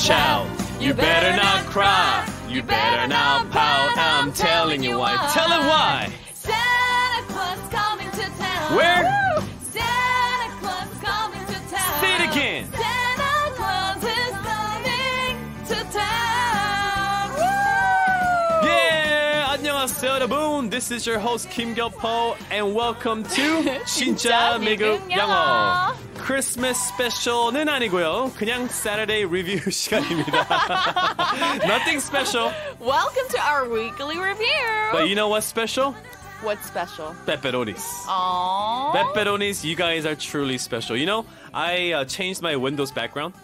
shout. You better not cry. You better not pout. I'm telling you why. Tell him why. Santa Claus coming to town. Where? Santa Claus coming to town. Say it again. Santa Claus is coming to town. Woo! Yeah, 안녕하세요 여러분. This is your host Kim Gyeopo and welcome to 진짜 미국 영어. 크리스마스 스페셜은 아니고요. 그냥 Saturday review 시간입니다. Nothing special. Welcome to our weekly review. But you know what's special? What's special? Pepperonis. Aww. Pepperonis, you guys are truly special. You know, I uh, changed my Windows background.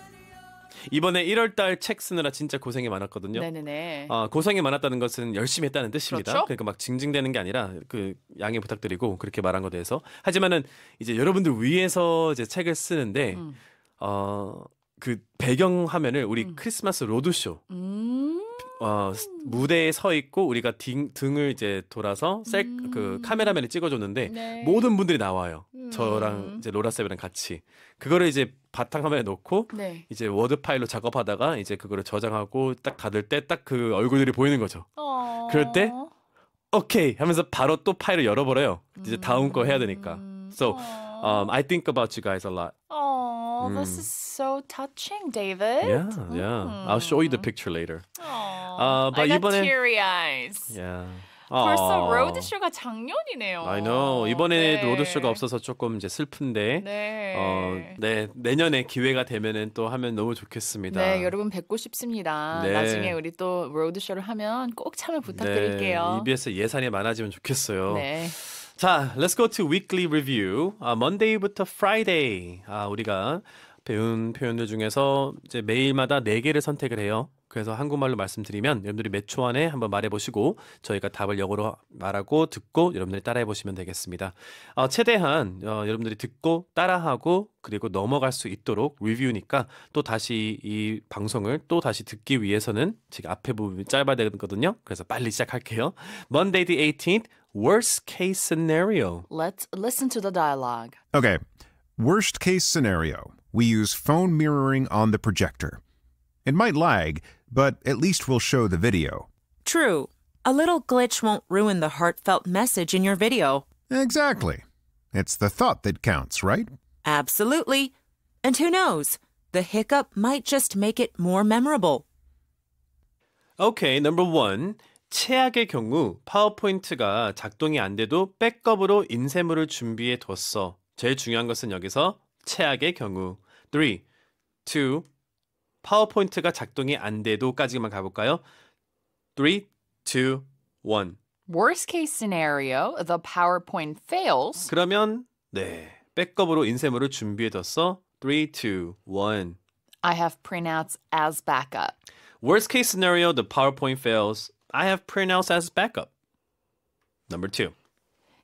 이번에 1월달 책 쓰느라 진짜 고생이 많았거든요. 네네네. 아, 고생이 많았다는 것은 열심히 했다는 뜻입니다. 그렇죠? 그러니까 막 징징대는 게 아니라 그 양해 부탁드리고 그렇게 말한 것에 대해서. 하지만은 이제 여러분들 위해서 이제 책을 쓰는데 음. 어그 배경 화면을 우리 음. 크리스마스 로드쇼 음. 어, 무대에 서 있고 우리가 딩, 등을 이제 돌아서 셀, 그 음. 카메라맨을 찍어줬는데 네. 모든 분들이 나와요. 음. 저랑 이제 로라 쌤이랑 같이 그거를 이제 바탕 화면에 놓고 네. 이제 워드 파일로 작업하다가 이제 그거를 저장하고 딱 닫을 때 딱 그 얼굴들이 보이는 거죠. 어... 그럴 때 오케이 하면서 바로 또 파일을 열어버려요. 이제 다음 거 해야 되니까. So um, I think about you guys a lot. Oh, mm. this is so touching, David. Yeah, yeah. Mm. I'll show you the picture later. Oh, uh, but I got 이번엔, teary eyes. Yeah. 아. 벌써 로드쇼가 작년이네요. I know. 이번에 네. 로드쇼가 없어서 조금 이제 슬픈데. 네. 어, 네. 내년에 기회가 되면은 또 하면 너무 좋겠습니다. 네, 여러분 뵙고 싶습니다. 네. 나중에 우리 또 로드쇼를 하면 꼭 참여 네, 부탁드릴게요. EBS 예산이 많아지면 좋겠어요. 네. 자, let's go to weekly review. 아, Monday부터 Friday. 아, 우리가 배운 표현들 중에서 이제 매일마다 4개를 선택을 해요. 그래서 한국말로 말씀드리면 여러분들이 몇초 안에 한번 말해보시고 저희가 답을 영어로 말하고 듣고 여러분들이 따라해보시면 되겠습니다. 어, 최대한 어, 여러분들이 듣고 따라하고 그리고 넘어갈 수 있도록 리뷰니까 또 다시 이 방송을 또 다시 듣기 위해서는 지금 앞에 부분이 짧아야 되거든요. 그래서 빨리 시작할게요. Monday the 18th, worst case scenario. Let's listen to the dialogue. Okay. Worst case scenario. We use phone mirroring on the projector. It might lag, but at least we'll show the video. True. A little glitch won't ruin the heartfelt message in your video. Exactly. It's the thought that counts, right? Absolutely. And who knows? The hiccup might just make it more memorable. Okay, number one. 최악의 경우 파워포인트가 작동이 안 돼도 백업으로 인쇄물을 준비해 뒀어. 제일 중요한 것은 여기서 최악의 경우. 3, 2, 파워포인트가 작동이 안 돼도까지만 가볼까요? 3, 2, 1. Worst case scenario, the PowerPoint fails. 그러면 네, 백업으로 인쇄물을 준비해뒀어. 3, 2, 1. I have printouts as backup. Worst case scenario, the PowerPoint fails. I have printouts as backup. Number two.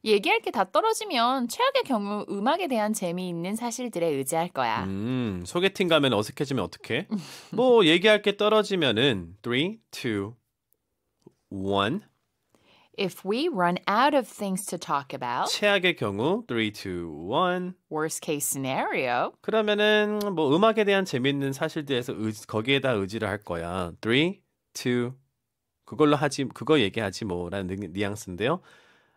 얘기할 게 다 떨어지면 최악의 경우 음악에 대한 재미있는 사실들에 의지할 거야. 음, 소개팅 가면 어색해지면 어떡해? 뭐 얘기할 게 떨어지면은 3, 2, 1 If we run out of things to talk about. 최악의 경우 3 2 1 worst case scenario. 그러면은 뭐 음악에 대한 재미있는 사실들에서 의지, 거기에다 의지를 할 거야. 3 2 그걸로 하지 그거 얘기하지 뭐라는 뉘앙스인데요.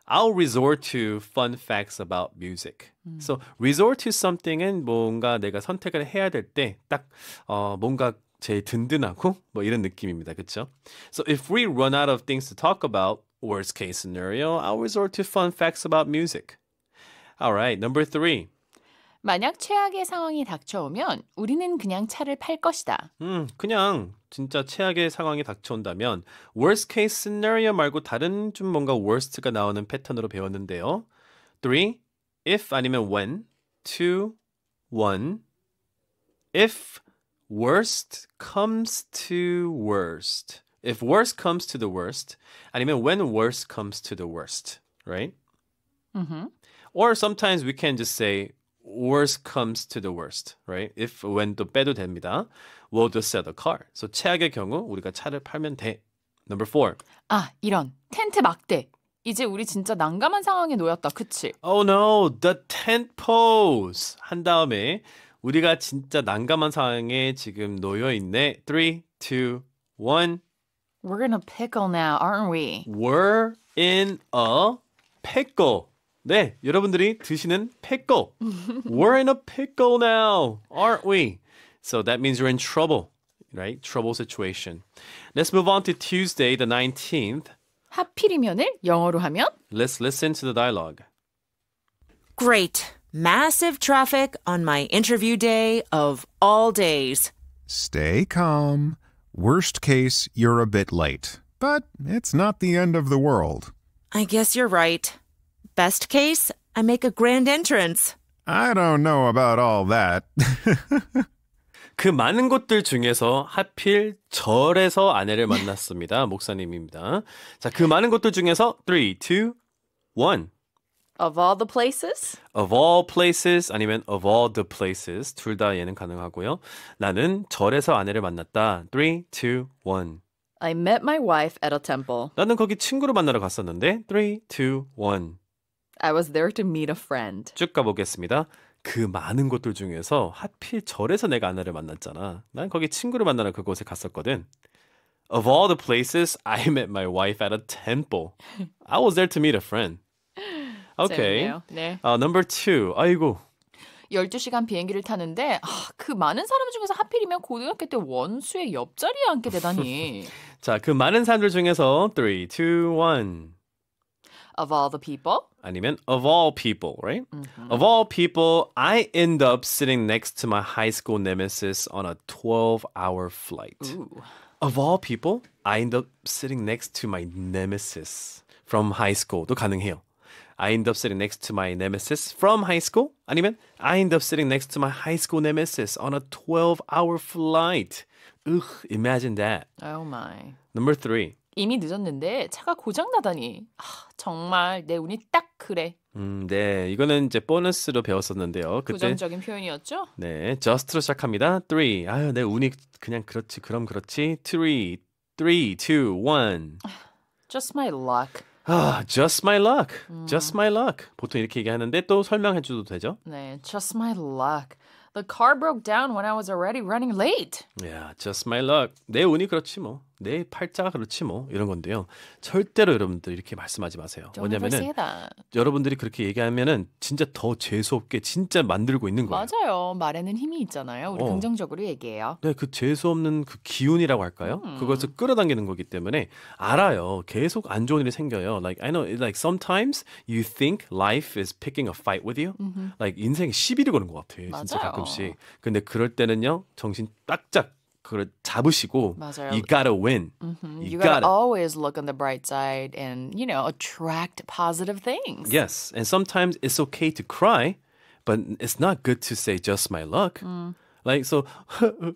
I'll resort to fun facts about music. 음. So resort to something은 뭔가 내가 선택을 해야 될 때딱 어, 뭔가 제일 든든하고 뭐 이런 느낌입니다. 그렇죠? So if we run out of things to talk about, worst case scenario, I'll resort to fun facts about music. All right, number three. 만약 최악의 상황이 닥쳐오면 우리는 그냥 차를 팔 것이다. 음, 그냥 진짜 최악의 상황이 닥쳐온다면 worst case scenario 말고 다른 좀 뭔가 worst가 나오는 패턴으로 배웠는데요. 3. if 아니면 when 2. 1. if worst comes to worst if worst comes to the worst 아니면 when worst comes to the worst right? hmm Or sometimes we can just say worst comes to the worst, right? If when도 빼도 됩니다. We'll just sell the car. So 최악의 경우 우리가 차를 팔면 돼. Number four. 아 이런 텐트 막대. 이제 우리 진짜 난감한 상황에 놓였다. 그치? Oh no, the tent pose. 한 다음에 우리가 진짜 난감한 상황에 지금 놓여 있네. 3, 2, 1. We're in a pickle now, aren't we? We're in a pickle. 네, 여러분들이 드시는 pickle. We're in a pickle now, aren't we? So that means you're in trouble, right? Trouble situation. Let's move on to Tuesday, the 19th. 하필이면을 영어로 하면? Let's listen to the dialogue. Great. Massive traffic on my interview day of all days. Stay calm. Worst case, you're a bit late. But it's not the end of the world. I guess you're right. Best case, I make a grand entrance. I don't know about all that. 그 많은 것들 중에서 하필 절에서 아내를 만났습니다. 목사님입니다. 자, 그 많은 것들 중에서 3, 2, 1. Of all the places? Of all places 아니면 of all the places 둘 다 얘는 가능하고요. 나는 절에서 아내를 만났다. 3, 2, 1. I met my wife at a temple. 나는 거기 친구를 만나러 갔었는데 3, 2, 1. I was there to meet a friend. 쭉 가보겠습니다. 그 많은 곳들 중에서 하필 절에서 내가 아나를 만났잖아. 난 거기 친구를 만나러 그곳에 갔었거든. Of all the places, I met my wife at a temple. I was there to meet a friend. Okay. 네. Uh, number two. 아이고. 12시간 비행기를 타는데 아, 그 많은 사람 중에서 하필이면 고등학교 때 원수의 옆자리에 앉게 되다니. 자, 그 많은 사람들 중에서 3, 2, 1. Of all the people, 아니면 of all people, right? Mm-hmm. Of all people, I end up sitting next to my high school nemesis on a 12-hour flight. Ooh. Of all people, I end up sitting next to my nemesis from high school도 가능해요. I end up sitting next to my nemesis from high school. 아니면 I end up sitting next to my high school nemesis on a 12-hour flight. Ugh, imagine that. Oh my. Number 3. 이미 늦었는데 차가 고장 나다니. 아, 정말 내 운이 딱 그래. 음, 네. 이거는 이제 보너스로 배웠었는데요. 그때 부정적인 표현이었죠? 네. just로 시작합니다. 3. 아유, 내 운이 그냥 그렇지. 그럼 그렇지. 3 3 2 1 Just my luck. 아, just my luck. 음. just my luck. 보통 이렇게 얘기하는데 또 설명해 줘도 되죠? 네. just my luck. The car broke down when I was already running late. Yeah, just my luck. 내 운이 그렇지 뭐. 내 네, 팔자가 그렇지 뭐 이런 건데요. 절대로 여러분들 이렇게 말씀하지 마세요. 뭐냐면은 여러분들이 그렇게 얘기하면은 진짜 더 재수 없게 진짜 만들고 있는 거예요. 맞아요. 말에는 힘이 있잖아요. 우리 어. 긍정적으로 얘기해요. 네, 그 재수 없는 그 기운이라고 할까요? 음. 그것을 끌어당기는 거기 때문에 알아요. 계속 안 좋은 일이 생겨요. Like I know, like sometimes you think life is picking a fight with you. 음흠. Like 인생에 시비를 거는 것 같아. 맞아요. 진짜 가끔씩. 근데 그럴 때는요 정신 딱짝 그걸 잡으시고 맞아요. you gotta win. Mm-hmm. You, you gotta, gotta always look on the bright side and you know attract positive things. Yes, and sometimes it's okay to cry, but it's not good to say just my luck. Mm. Like so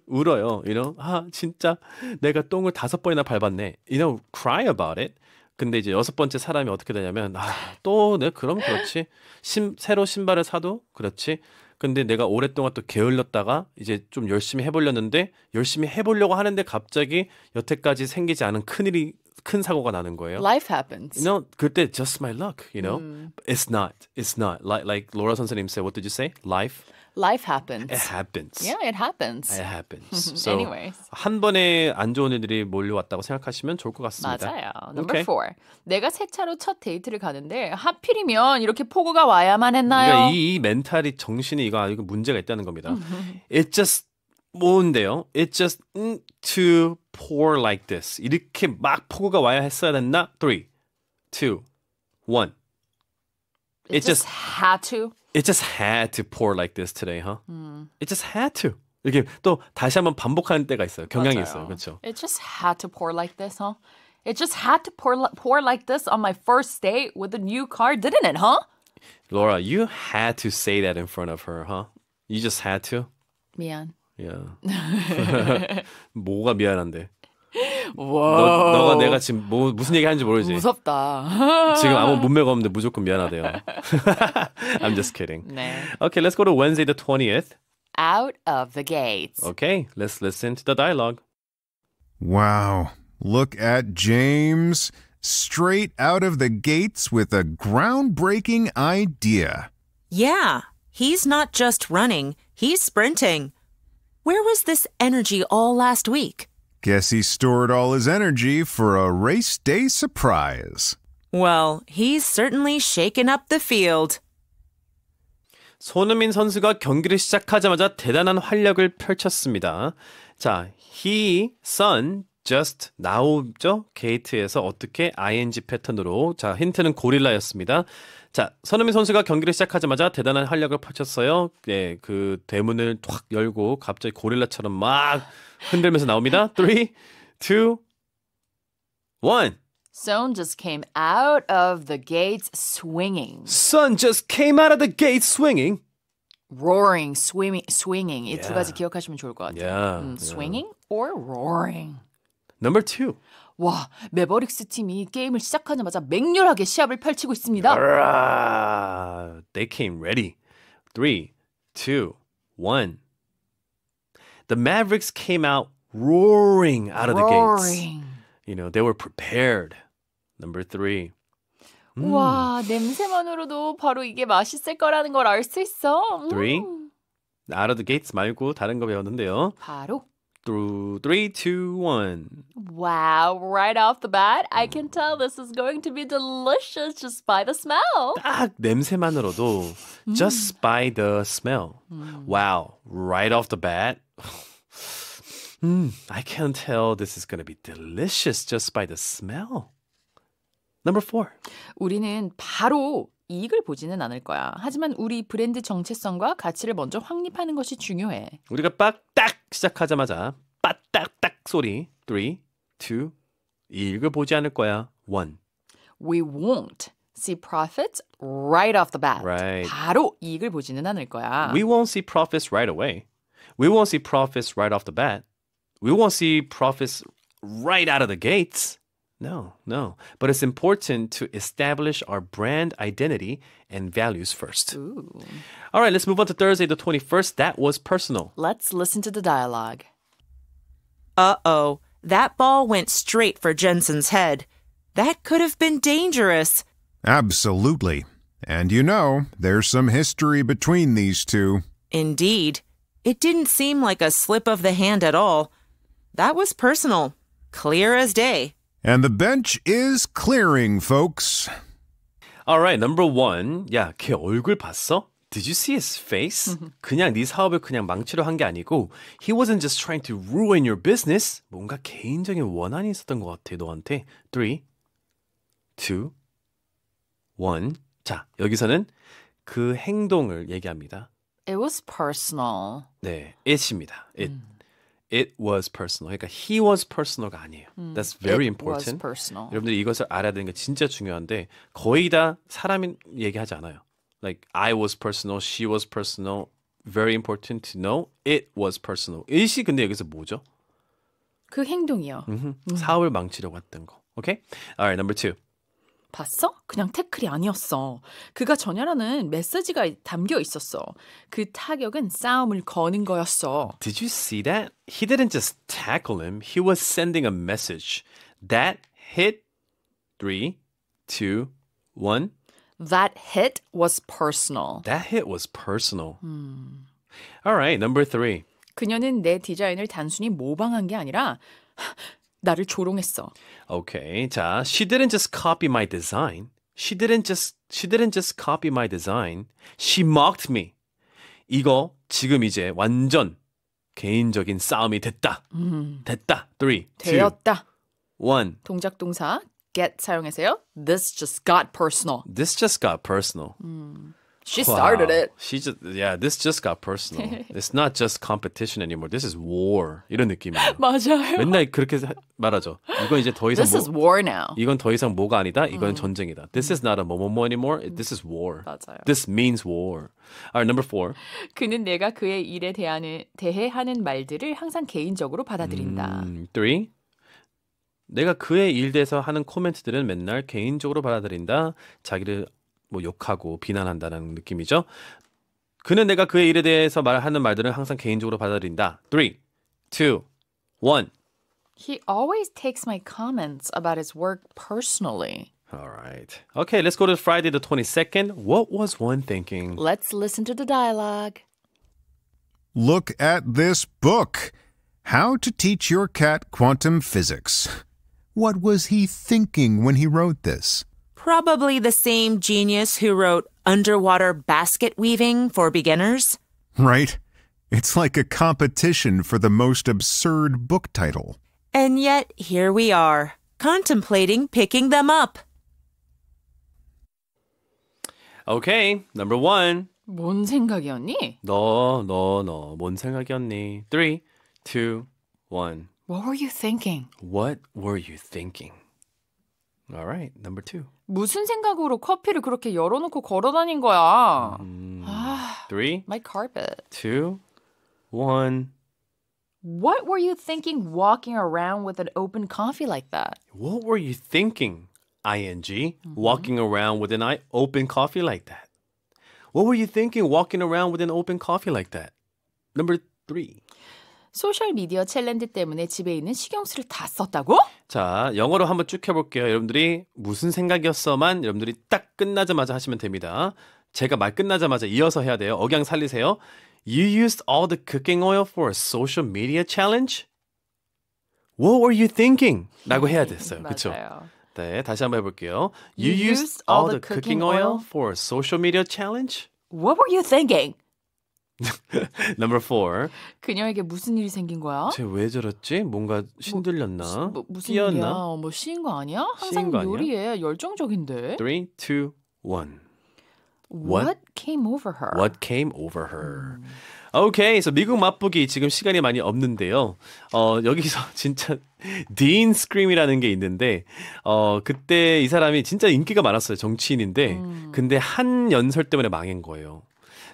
울어요. You know, 아 진짜 내가 똥을 다섯 번이나 밟았네. You know, cry about it. 근데 이제 여섯 번째 사람이 어떻게 되냐면 아또 내 그럼 그렇지 신, 새로 신발을 사도 그렇지 근데 내가 오랫동안 또 게을렀다가 이제 좀 열심히 해보려는데 열심히 해보려고 하는데 갑자기 여태까지 생기지 않은 큰일이 큰 사고가 나는 거예요. Life happens. You know, 그때 just my luck, you know. Mm. It's not. It's not. Like like Laura 선생님 said, what did you say? Life life happens. It happens. Yeah, it happens. It happens. So Anyways. 한 번에 안 좋은 일들이 몰려왔다고 생각하시면 좋을 것 같습니다. 맞아요. Number okay. four. 내가 세 차로 첫 데이트를 가는데 하필이면 이렇게 폭우가 와야만 했나요? 그러니까 이, 이 멘탈이 정신이 이거 이거 문제가 있다는 겁니다. It just 뭔데요? It just mm, to pour like this. 이렇게 막 폭우가 와야 했어야 했나 Three, two, one. It, just, just, had to. It just had to pour like this today, huh? 음. It just had to. 이렇게 또 다시 한번 반복하는 때가 있어요. 경향이 맞아요. 있어요. 그렇죠? It just had to pour like this, huh? It just had to pour, pour like this on my first date with a new car, didn't it, huh? Laura, you had to say that in front of her, huh? You just had to? 미안. Yeah. 뭐가 미안한데? 너, 너가 내가 지금 뭐, 무슨 얘기 하는지 모르지. 무섭다. 지금 아무 문맥 없는데 무조건 미안하대요. I'm just kidding. 네. Okay, let's go to Wednesday the 20th. Out of the gates. Okay, let's listen to the dialogue. Wow. Look at James straight out of the gates with a groundbreaking idea. Yeah, he's not just running, he's sprinting. Where was this energy all last week? Guess he stored all his energy for a race day surprise. Well, he's certainly shaken up the field. 손흥민 선수가 경기를 시작하자마자 대단한 활약을 펼쳤습니다. 자, he, son, just now죠. 게이트에서 어떻게 ing 패턴으로 자 힌트는 고릴라였습니다. 자 선우민 선수가 경기를 시작하자마자 대단한 활약을 펼쳤어요. 예, 그 대문을 탁 열고 갑자기 고릴라처럼 막 흔들면서 나옵니다. 3, 2, 1 Sun just came out of the gates swinging. Sun just came out of the gates swinging. roaring, swimming, swinging 이두 가지 기억하시면 좋을 것 같아요. Yeah, 음, swinging yeah. or roaring. Number two. 와, 메버릭스 팀이 게임을 시작하자마자 맹렬하게 시합을 펼치고 있습니다. Alright. They came ready. Three, two, one. The Mavericks came out roaring out of roaring. the gates. You know, they were prepared. Number three. 음. 와, 냄새만으로도 바로 이게 맛있을 거라는 걸 알 수 있어. 음. Three. Out of the gates 말고 다른 거 배웠는데요. 바로 through three, two, one. Wow, right off the bat, I can tell this is going to be delicious just by the smell. 딱 냄새만으로도 just by the smell. Wow, right off the bat. mm, I can tell this is going to be delicious just by the smell. Number 4. 우리는 바로 이익을 보지는 않을 거야. 하지만 우리 브랜드 정체성과 가치를 먼저 확립하는 것이 중요해. 우리가 빡딱 시작하자마자 빠딱딱 소리 3, 2, 이익을 보지 않을 거야. 1. We won't see profits right off the bat. Right. 바로 이익을 보지는 않을 거야. We won't see profits right away. We won't see profits right off the bat. We won't see profits right out of the gates. No, no. But it's important to establish our brand identity and values first. Ooh. All right, let's move on to Thursday, the 21st. That was personal. Let's listen to the dialogue. Uh oh, that ball went straight for Jensen's head. That could have been dangerous. Absolutely. And you know, there's some history between these two. Indeed. It didn't seem like a slip of the hand at all. That was personal, clear as day. And the bench is clearing, folks. All right, number one. 야, 걔 얼굴 봤어? Did you see his face? 그냥 네 사업을 그냥 망치려 한게 아니고 he wasn't just trying to ruin your business. 뭔가 개인적인 원한이 있었던 것 같아 너한테. 3 2 1 자, 여기서는 그 행동을 얘기합니다. It was personal. 네, it입니다. It. 음. it was personal. 그러니까 he was personal가 아니에요. 음, That's very important. 여러분들 이것을 알아야 되는 게 진짜 중요한데 거의 다 사람이 얘기하지 않아요. Like I was personal, she was personal. Very important to know. It was personal. 일시 근데 여기서 뭐죠? 그 행동이요. 음. 사업을 망치려고 했던 거. Okay? All right, number two. 봤어? 그냥 태클이 아니었어. 그가 전야라는 메시지가 담겨 있었어. 그 타격은 싸움을 거는 거였어. Did you see that? He didn't just tackle him. He was sending a message. That hit. Three, two, one. That hit was personal. That hit was personal. Hmm. All right, number three. 그녀는 내 디자인을 단순히 모방한 게 아니라 나를 조롱했어. Okay. 자, she didn't just copy my design. She didn't just she didn't just copy my design. She mocked me. 이거 지금 이제 완전 개인적인 싸움이 됐다. 음. 됐다. 3 되었다. 2, 1 동작 동사 get 사용해서요. This just got personal. This just got personal. 음. She started it. She just yeah, this just got personal. It's not just competition anymore. This is war. 이런 느낌이에요. 맞아요. 맨날 그렇게 말하죠. 이건 이제 더 이상 This 뭐, is war now. 이건 더 이상 뭐가 아니다. 이건 음. 전쟁이다. This is not a 뭐뭐뭐 anymore. This is war. 맞아요. This means war. a l right, number 4. 그는 내가 그의 일에 대한 대해 하는 말들을 항상 개인적으로 받아들인다. three. 내가 그의 일대에서 하는 코멘트들은 맨날 개인적으로 받아들인다. 자기를 뭐 욕하고 비난한다는 느낌이죠. 그는 내가 그의 일에 대해서 말하는 항상 개인적으로 받아들인다. 3, 2, 1. He always takes my comments about his work personally. All right. Okay, let's go to Friday the 22nd. What was one thinking? Let's listen to the dialogue. Look at this book How to Teach Your Cat Quantum Physics. What was he thinking when he wrote this? probably the same genius who wrote Underwater Basket Weaving for Beginners. Right. It's like a competition for the most absurd book title. And yet, here we are, contemplating picking them up. Okay, number one. 뭔 생각이었니? 너, 너, 너. 뭔 생각이었니? Three, two, one. What were you thinking? What were you thinking? Alright, number two. 무슨 생각으로 커피를 그렇게 열어놓고 걸어다닌 거야? 음, three, my carpet. two, one. What were you thinking walking around with an open coffee like that? What were you thinking, ing, mm-hmm. walking around with an open coffee like that? What were you thinking walking around with an open coffee like that? Number three. 소셜미디어 챌린지 때문에 집에 있는 식용수를 다 썼다고? 자, 영어로 한번 쭉 해볼게요. 여러분들이 무슨 생각이었어만 여러분들이 딱 끝나자마자 하시면 됩니다. 제가 말 끝나자마자 이어서 해야 돼요. 억양 살리세요. You used all the cooking oil for a social media challenge? What were you thinking? 라고 해야 됐어요. 그쵸? 네, 다시 한번 해볼게요. You, u used all the cooking oil for a social media challenge? What were you thinking? Number four. 그녀에게 무슨 일이 생긴 거야? 쟤왜 저랬지? 뭔가 뭐 신들렸나? 뭐, 뭐, 무슨 끼었나? 일이야? 어, 뭐 쉬인 거 아니야? 항상 거 요리에 아니야? 열정적인데. Three, two, one. What, What came over her? What came over her? 음. 오케이, 그래서 미국 맛보기 지금 시간이 많이 없는데요. 어 여기서 진짜 딘 스크림이라는 게 있는데 어 그때 이 사람이 진짜 인기가 많았어요 정치인인데 음. 근데 한 연설 때문에 망한 거예요.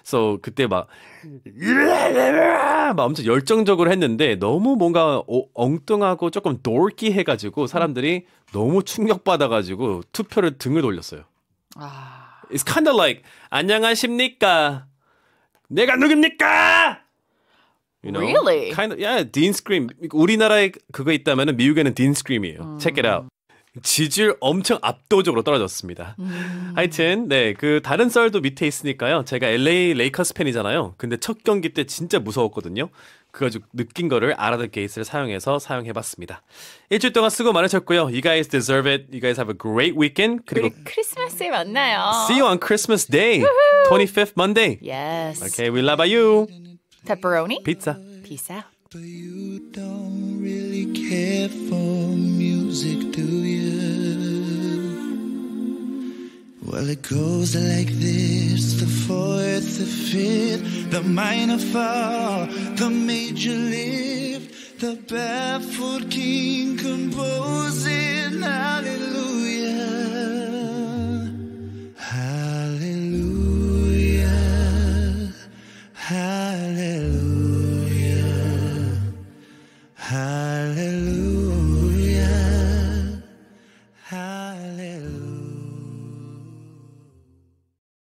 그래서 그때 막, 막 엄청 열정적으로 했는데 너무 뭔가 오, 어, 엉뚱하고 조금 돌기 해가지고 사람들이 너무 충격받아가지고 투표를 등을 돌렸어요. 아... It's kind of like 안녕하십니까? 내가 누굽니까? You know? Really? Kind of, yeah, Dean Scream. 우리나라에 그거 있다면 미국에는 Dean Scream이에요. 음. Check it out. 지지율 엄청 압도적으로 떨어졌습니다. 음. 하여튼 네그 다른 썰도 밑에 있으니까요. 제가 LA 레이커스 팬이잖아요. 근데 첫 경기 때 진짜 무서웠거든요. 그가지고 느낀 거를 알아듣 게이스를 사용해서 사용해봤습니다. 일주일 동안 수고 많으셨고요. You guys deserve it. You guys have a great weekend. 그리고 크리스마스에 만나요. See you on Christmas Day, Woohoo! 25th Monday. Yes. Okay, we love you. Pepperoni. Pizza. Peace out. But you don't really care for music, do you? Well, it goes like this the fourth, the fifth, the minor fall, the major lift, the baffled king composing hallelujah.